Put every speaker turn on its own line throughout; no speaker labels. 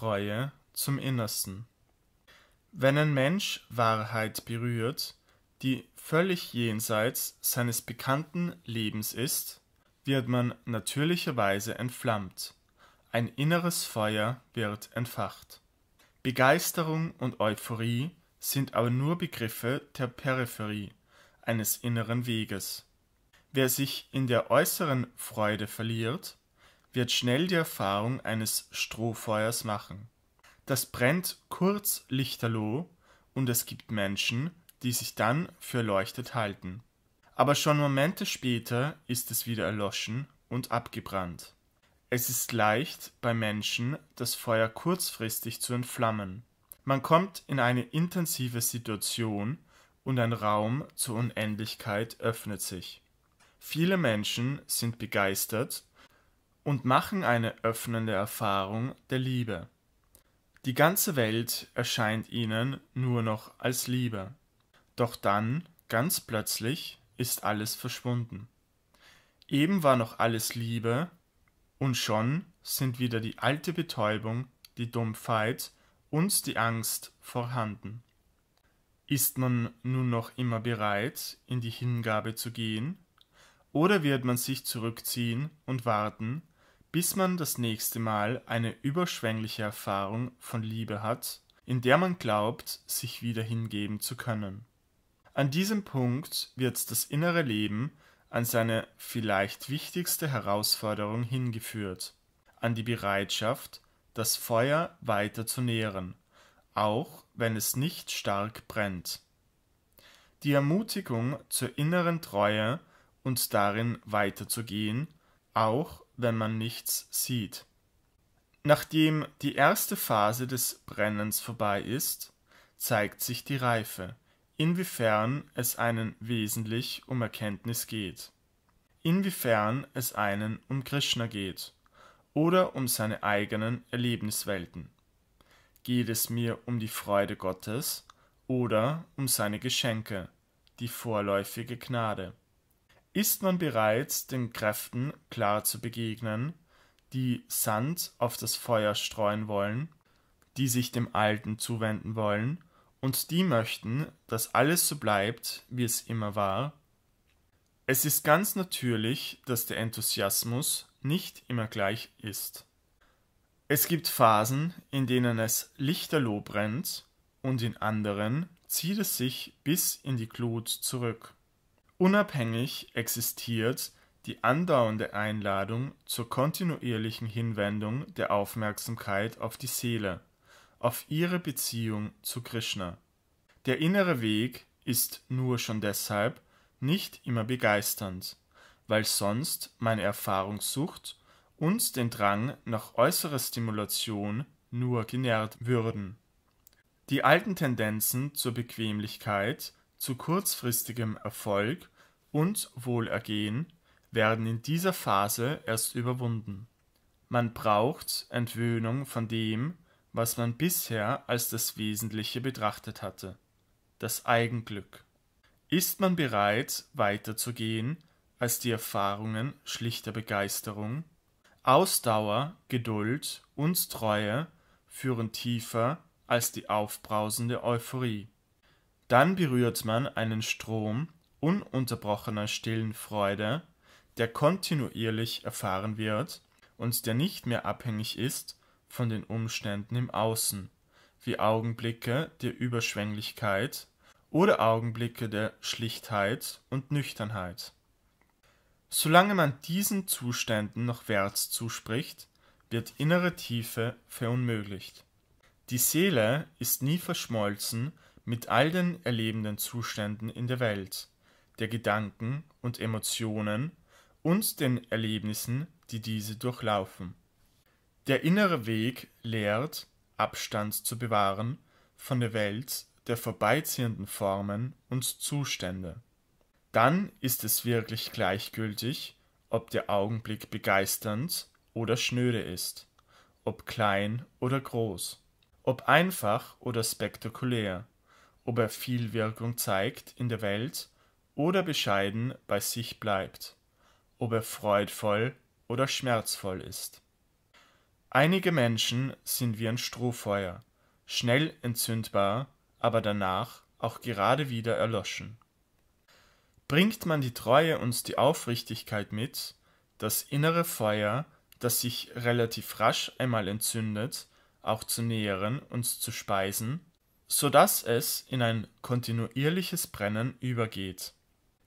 Treue zum Innersten. Wenn ein Mensch Wahrheit berührt, die völlig jenseits seines bekannten Lebens ist, wird man natürlicherweise entflammt, ein inneres Feuer wird entfacht. Begeisterung und Euphorie sind aber nur Begriffe der Peripherie eines inneren Weges. Wer sich in der äußeren Freude verliert, wird schnell die Erfahrung eines Strohfeuers machen. Das brennt kurz lichterloh und es gibt Menschen, die sich dann für erleuchtet halten. Aber schon Momente später ist es wieder erloschen und abgebrannt. Es ist leicht bei Menschen, das Feuer kurzfristig zu entflammen. Man kommt in eine intensive Situation und ein Raum zur Unendlichkeit öffnet sich. Viele Menschen sind begeistert und machen eine öffnende Erfahrung der Liebe. Die ganze Welt erscheint ihnen nur noch als Liebe. Doch dann, ganz plötzlich, ist alles verschwunden. Eben war noch alles Liebe, und schon sind wieder die alte Betäubung, die Dumpfheit und die Angst vorhanden. Ist man nun noch immer bereit, in die Hingabe zu gehen, oder wird man sich zurückziehen und warten, bis man das nächste Mal eine überschwängliche Erfahrung von Liebe hat, in der man glaubt, sich wieder hingeben zu können. An diesem Punkt wird das innere Leben an seine vielleicht wichtigste Herausforderung hingeführt, an die Bereitschaft, das Feuer weiter zu nähren, auch wenn es nicht stark brennt. Die Ermutigung zur inneren Treue und darin weiterzugehen, auch wenn man nichts sieht. Nachdem die erste Phase des Brennens vorbei ist, zeigt sich die Reife, inwiefern es einen wesentlich um Erkenntnis geht, inwiefern es einen um Krishna geht oder um seine eigenen Erlebniswelten. Geht es mir um die Freude Gottes oder um seine Geschenke, die vorläufige Gnade? ist man bereit, den Kräften klar zu begegnen, die Sand auf das Feuer streuen wollen, die sich dem Alten zuwenden wollen und die möchten, dass alles so bleibt, wie es immer war. Es ist ganz natürlich, dass der Enthusiasmus nicht immer gleich ist. Es gibt Phasen, in denen es lichterloh brennt, und in anderen zieht es sich bis in die Glut zurück. Unabhängig existiert die andauernde Einladung zur kontinuierlichen Hinwendung der Aufmerksamkeit auf die Seele, auf ihre Beziehung zu Krishna. Der innere Weg ist nur schon deshalb nicht immer begeisternd, weil sonst meine Erfahrungssucht und den Drang nach äußerer Stimulation nur genährt würden. Die alten Tendenzen zur Bequemlichkeit zu kurzfristigem Erfolg und Wohlergehen werden in dieser Phase erst überwunden. Man braucht Entwöhnung von dem, was man bisher als das Wesentliche betrachtet hatte, das Eigenglück. Ist man bereit, weiterzugehen als die Erfahrungen schlichter Begeisterung? Ausdauer, Geduld und Treue führen tiefer als die aufbrausende Euphorie. Dann berührt man einen Strom ununterbrochener stillen Freude, der kontinuierlich erfahren wird und der nicht mehr abhängig ist von den Umständen im Außen, wie Augenblicke der Überschwänglichkeit oder Augenblicke der Schlichtheit und Nüchternheit. Solange man diesen Zuständen noch Wert zuspricht, wird innere Tiefe verunmöglicht die Seele ist nie verschmolzen mit all den erlebenden Zuständen in der Welt, der Gedanken und Emotionen und den Erlebnissen, die diese durchlaufen. Der innere Weg lehrt, Abstand zu bewahren von der Welt der vorbeiziehenden Formen und Zustände. Dann ist es wirklich gleichgültig, ob der Augenblick begeisternd oder schnöde ist, ob klein oder groß ob einfach oder spektakulär, ob er viel Wirkung zeigt in der Welt oder bescheiden bei sich bleibt, ob er freudvoll oder schmerzvoll ist. Einige Menschen sind wie ein Strohfeuer, schnell entzündbar, aber danach auch gerade wieder erloschen. Bringt man die Treue und die Aufrichtigkeit mit, das innere Feuer, das sich relativ rasch einmal entzündet, auch zu nähren, uns zu speisen, so dass es in ein kontinuierliches Brennen übergeht.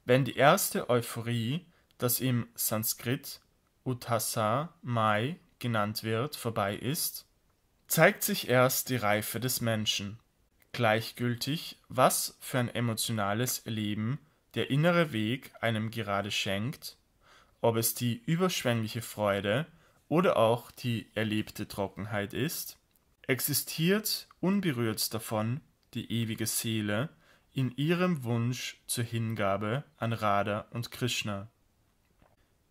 Wenn die erste Euphorie, das im Sanskrit Uttasa Mai genannt wird, vorbei ist, zeigt sich erst die Reife des Menschen. Gleichgültig, was für ein emotionales Erleben der innere Weg einem gerade schenkt, ob es die überschwängliche Freude oder auch die erlebte Trockenheit ist, existiert unberührt davon die ewige Seele in ihrem Wunsch zur Hingabe an Radha und Krishna.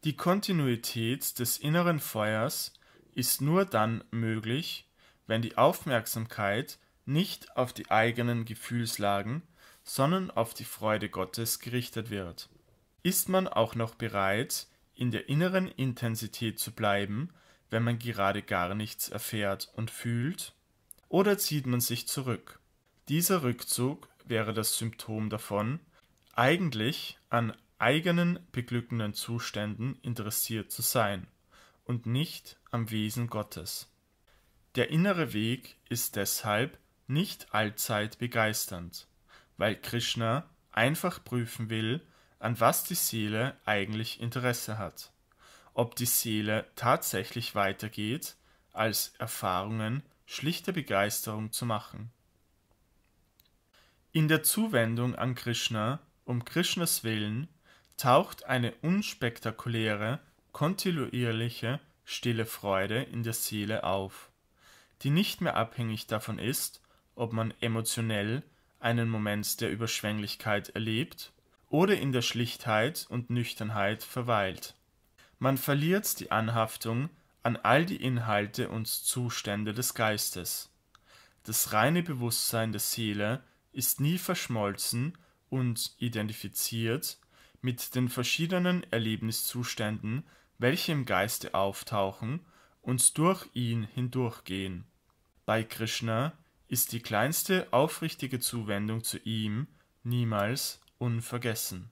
Die Kontinuität des inneren Feuers ist nur dann möglich, wenn die Aufmerksamkeit nicht auf die eigenen Gefühlslagen, sondern auf die Freude Gottes gerichtet wird. Ist man auch noch bereit, in der inneren Intensität zu bleiben wenn man gerade gar nichts erfährt und fühlt? Oder zieht man sich zurück? Dieser Rückzug wäre das Symptom davon, eigentlich an eigenen beglückenden Zuständen interessiert zu sein und nicht am Wesen Gottes. Der innere Weg ist deshalb nicht allzeit begeisternd, weil Krishna einfach prüfen will, an was die Seele eigentlich Interesse hat ob die Seele tatsächlich weitergeht, als Erfahrungen schlichter Begeisterung zu machen. In der Zuwendung an Krishna, um Krishnas Willen, taucht eine unspektakuläre, kontinuierliche, stille Freude in der Seele auf, die nicht mehr abhängig davon ist, ob man emotionell einen Moment der Überschwänglichkeit erlebt oder in der Schlichtheit und Nüchternheit verweilt. Man verliert die Anhaftung an all die Inhalte und Zustände des Geistes. Das reine Bewusstsein der Seele ist nie verschmolzen und identifiziert mit den verschiedenen Erlebniszuständen, welche im Geiste auftauchen und durch ihn hindurchgehen. Bei Krishna ist die kleinste aufrichtige Zuwendung zu ihm niemals unvergessen.